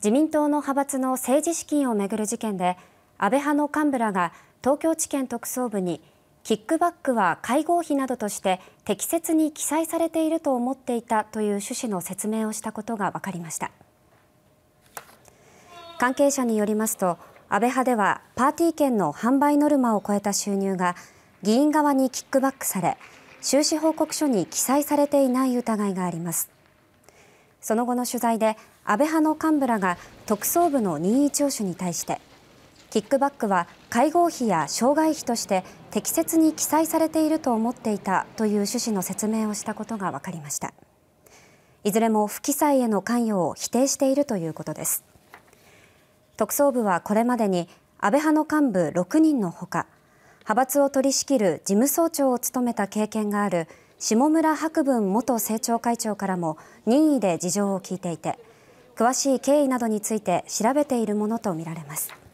自民党の派閥の政治資金をめぐる事件で安倍派の幹部らが東京地検特捜部にキックバックは会合費などとして適切に記載されていると思っていたという趣旨の説明をしたことが分かりました関係者によりますと安倍派ではパーティー券の販売ノルマを超えた収入が議員側にキックバックされ収支報告書に記載されていない疑いがありますその後の取材で安倍派の幹部らが特捜部の任意聴取に対してキックバックは会合費や障害費として適切に記載されていると思っていたという趣旨の説明をしたことが分かりましたいずれも不記載への関与を否定しているということです特捜部はこれまでに安倍派の幹部6人のほか派閥を取り仕切る事務総長を務めた経験がある下村博文元政調会長からも任意で事情を聴いていて詳しい経緯などについて調べているものとみられます。